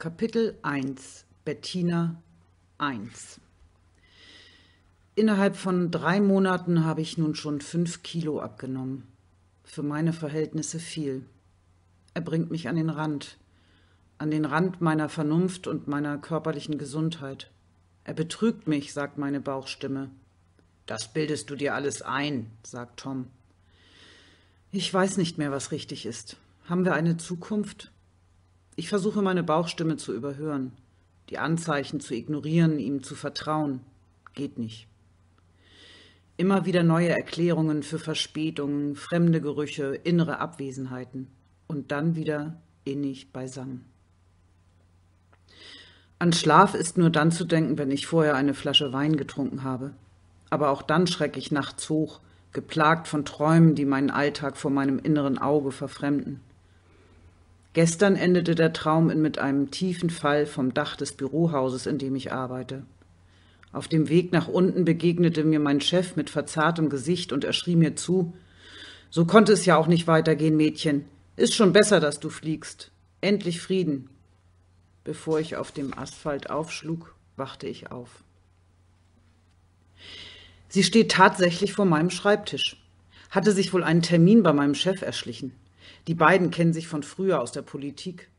Kapitel 1 Bettina 1 Innerhalb von drei Monaten habe ich nun schon fünf Kilo abgenommen. Für meine Verhältnisse viel. Er bringt mich an den Rand. An den Rand meiner Vernunft und meiner körperlichen Gesundheit. Er betrügt mich, sagt meine Bauchstimme. Das bildest du dir alles ein, sagt Tom. Ich weiß nicht mehr, was richtig ist. Haben wir eine Zukunft? Ich versuche meine Bauchstimme zu überhören, die Anzeichen zu ignorieren, ihm zu vertrauen. Geht nicht. Immer wieder neue Erklärungen für Verspätungen, fremde Gerüche, innere Abwesenheiten und dann wieder innig beisammen. An Schlaf ist nur dann zu denken, wenn ich vorher eine Flasche Wein getrunken habe. Aber auch dann schrecke ich nachts hoch, geplagt von Träumen, die meinen Alltag vor meinem inneren Auge verfremden. Gestern endete der Traum mit einem tiefen Fall vom Dach des Bürohauses, in dem ich arbeite. Auf dem Weg nach unten begegnete mir mein Chef mit verzartem Gesicht und er schrie mir zu So konnte es ja auch nicht weitergehen, Mädchen. Ist schon besser, dass du fliegst. Endlich Frieden. Bevor ich auf dem Asphalt aufschlug, wachte ich auf. Sie steht tatsächlich vor meinem Schreibtisch. Hatte sich wohl einen Termin bei meinem Chef erschlichen. Die beiden kennen sich von früher aus der Politik.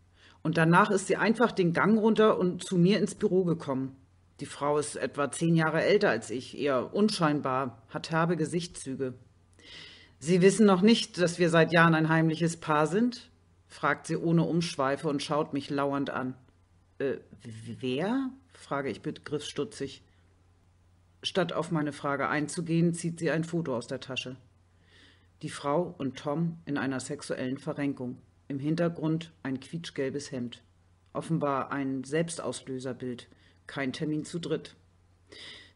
Und danach ist sie einfach den Gang runter und zu mir ins Büro gekommen. Die Frau ist etwa zehn Jahre älter als ich, eher unscheinbar, hat herbe Gesichtszüge. Sie wissen noch nicht, dass wir seit Jahren ein heimliches Paar sind? fragt sie ohne Umschweife und schaut mich lauernd an. Äh, wer? frage ich begriffsstutzig. Statt auf meine Frage einzugehen, zieht sie ein Foto aus der Tasche die Frau und Tom in einer sexuellen Verrenkung, im Hintergrund ein quietschgelbes Hemd. Offenbar ein Selbstauslöserbild, kein Termin zu dritt.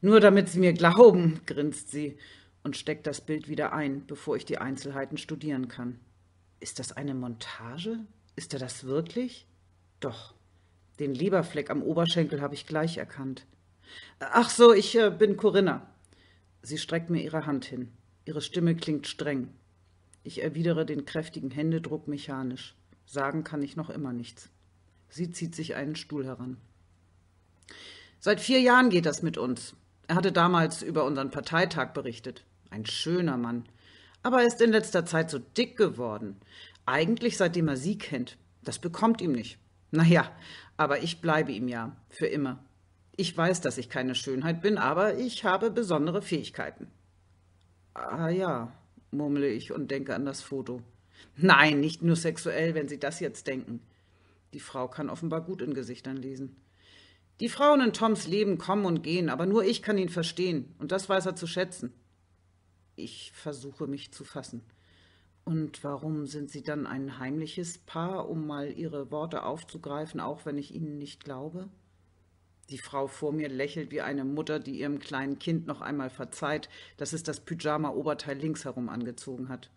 Nur damit Sie mir glauben, grinst sie und steckt das Bild wieder ein, bevor ich die Einzelheiten studieren kann. Ist das eine Montage? Ist er das wirklich? Doch. Den Leberfleck am Oberschenkel habe ich gleich erkannt. Ach so, ich äh, bin Corinna. Sie streckt mir ihre Hand hin. Ihre Stimme klingt streng. Ich erwidere den kräftigen Händedruck mechanisch. Sagen kann ich noch immer nichts. Sie zieht sich einen Stuhl heran. Seit vier Jahren geht das mit uns. Er hatte damals über unseren Parteitag berichtet. Ein schöner Mann. Aber er ist in letzter Zeit so dick geworden. Eigentlich seitdem er sie kennt. Das bekommt ihm nicht. Naja, aber ich bleibe ihm ja. Für immer. Ich weiß, dass ich keine Schönheit bin, aber ich habe besondere Fähigkeiten. Ah ja, murmle ich und denke an das Foto. Nein, nicht nur sexuell, wenn Sie das jetzt denken. Die Frau kann offenbar gut in Gesichtern lesen. Die Frauen in Toms Leben kommen und gehen, aber nur ich kann ihn verstehen, und das weiß er zu schätzen. Ich versuche mich zu fassen. Und warum sind Sie dann ein heimliches Paar, um mal Ihre Worte aufzugreifen, auch wenn ich Ihnen nicht glaube? Die Frau vor mir lächelt wie eine Mutter, die ihrem kleinen Kind noch einmal verzeiht, dass es das Pyjama-Oberteil links herum angezogen hat.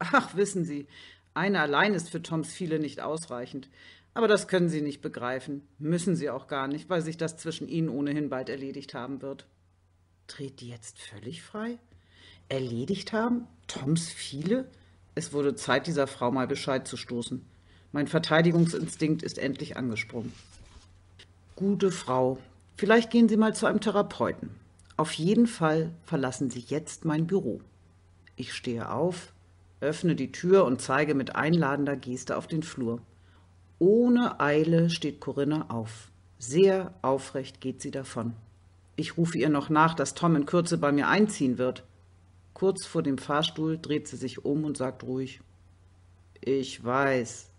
Ach, wissen Sie, eine allein ist für Toms viele nicht ausreichend. Aber das können Sie nicht begreifen, müssen Sie auch gar nicht, weil sich das zwischen Ihnen ohnehin bald erledigt haben wird. Dreht die jetzt völlig frei? Erledigt haben? Toms viele? Es wurde Zeit, dieser Frau mal Bescheid zu stoßen. Mein Verteidigungsinstinkt ist endlich angesprungen gute Frau. Vielleicht gehen Sie mal zu einem Therapeuten. Auf jeden Fall verlassen Sie jetzt mein Büro. Ich stehe auf, öffne die Tür und zeige mit einladender Geste auf den Flur. Ohne Eile steht Corinna auf. Sehr aufrecht geht sie davon. Ich rufe ihr noch nach, dass Tom in Kürze bei mir einziehen wird. Kurz vor dem Fahrstuhl dreht sie sich um und sagt ruhig Ich weiß.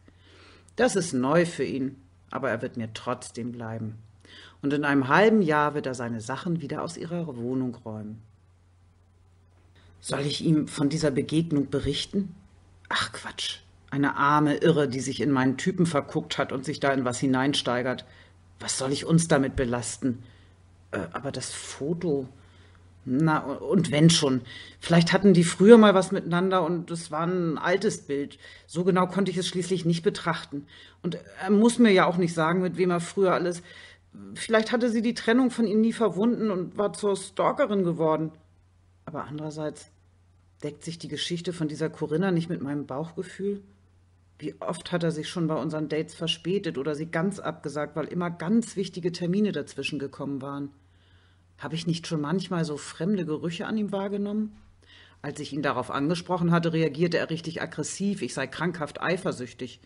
Das ist neu für ihn aber er wird mir trotzdem bleiben. Und in einem halben Jahr wird er seine Sachen wieder aus ihrer Wohnung räumen. Soll ich ihm von dieser Begegnung berichten? Ach Quatsch, eine arme Irre, die sich in meinen Typen verguckt hat und sich da in was hineinsteigert. Was soll ich uns damit belasten? Äh, aber das Foto, na, und wenn schon. Vielleicht hatten die früher mal was miteinander und es war ein altes Bild. So genau konnte ich es schließlich nicht betrachten. Und er muss mir ja auch nicht sagen, mit wem er früher alles. Vielleicht hatte sie die Trennung von ihm nie verwunden und war zur Stalkerin geworden. Aber andererseits deckt sich die Geschichte von dieser Corinna nicht mit meinem Bauchgefühl. Wie oft hat er sich schon bei unseren Dates verspätet oder sie ganz abgesagt, weil immer ganz wichtige Termine dazwischen gekommen waren. Habe ich nicht schon manchmal so fremde Gerüche an ihm wahrgenommen? Als ich ihn darauf angesprochen hatte, reagierte er richtig aggressiv, ich sei krankhaft eifersüchtig.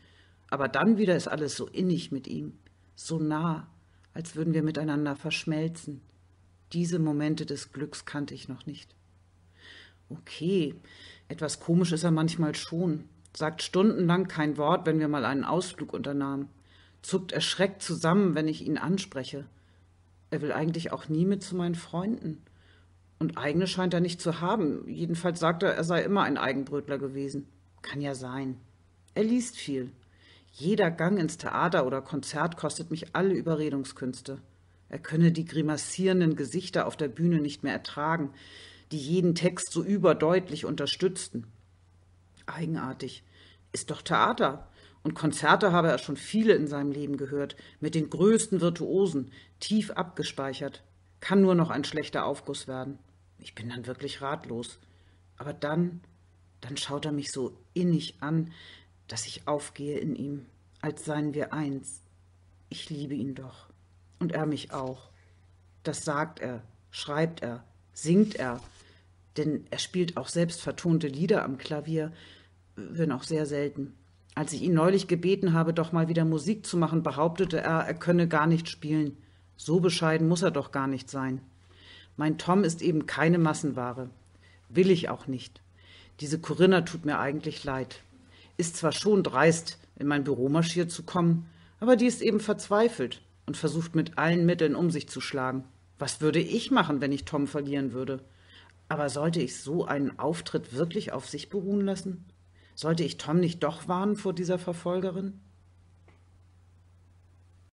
Aber dann wieder ist alles so innig mit ihm, so nah, als würden wir miteinander verschmelzen. Diese Momente des Glücks kannte ich noch nicht. Okay, etwas komisch ist er manchmal schon, sagt stundenlang kein Wort, wenn wir mal einen Ausflug unternahmen, zuckt erschreckt zusammen, wenn ich ihn anspreche. Er will eigentlich auch nie mit zu meinen Freunden. Und eigene scheint er nicht zu haben. Jedenfalls sagt er, er sei immer ein Eigenbrötler gewesen. Kann ja sein. Er liest viel. Jeder Gang ins Theater oder Konzert kostet mich alle Überredungskünste. Er könne die grimassierenden Gesichter auf der Bühne nicht mehr ertragen, die jeden Text so überdeutlich unterstützten. Eigenartig. Ist doch Theater. Und Konzerte habe er schon viele in seinem Leben gehört, mit den größten Virtuosen, tief abgespeichert. Kann nur noch ein schlechter Aufguss werden. Ich bin dann wirklich ratlos. Aber dann, dann schaut er mich so innig an, dass ich aufgehe in ihm, als seien wir eins. Ich liebe ihn doch. Und er mich auch. Das sagt er, schreibt er, singt er. Denn er spielt auch selbst vertonte Lieder am Klavier, wenn auch sehr selten. Als ich ihn neulich gebeten habe, doch mal wieder Musik zu machen, behauptete er, er könne gar nicht spielen. So bescheiden muss er doch gar nicht sein. Mein Tom ist eben keine Massenware. Will ich auch nicht. Diese Corinna tut mir eigentlich leid. Ist zwar schon dreist, in mein Büro marschiert zu kommen, aber die ist eben verzweifelt und versucht mit allen Mitteln um sich zu schlagen. Was würde ich machen, wenn ich Tom verlieren würde? Aber sollte ich so einen Auftritt wirklich auf sich beruhen lassen? Sollte ich Tom nicht doch warnen vor dieser Verfolgerin?